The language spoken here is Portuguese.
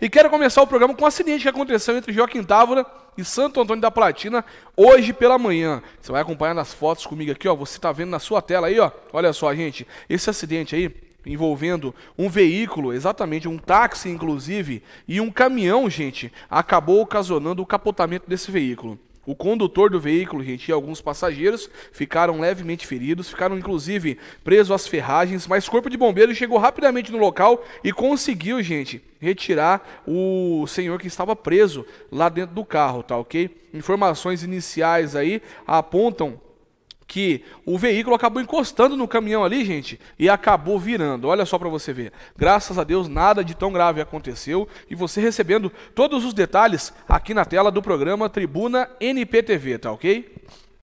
E quero começar o programa com um acidente que aconteceu entre Joaquim Távora e Santo Antônio da Platina hoje pela manhã. Você vai acompanhar nas fotos comigo aqui, ó. Você está vendo na sua tela aí, ó. Olha só, gente, esse acidente aí envolvendo um veículo, exatamente um táxi inclusive, e um caminhão, gente, acabou ocasionando o capotamento desse veículo. O condutor do veículo, gente, e alguns passageiros ficaram levemente feridos, ficaram inclusive presos às ferragens, mas o corpo de bombeiros chegou rapidamente no local e conseguiu, gente, retirar o senhor que estava preso lá dentro do carro, tá OK? Informações iniciais aí apontam que o veículo acabou encostando no caminhão ali, gente, e acabou virando. Olha só para você ver. Graças a Deus nada de tão grave aconteceu e você recebendo todos os detalhes aqui na tela do programa Tribuna NPTV, tá OK?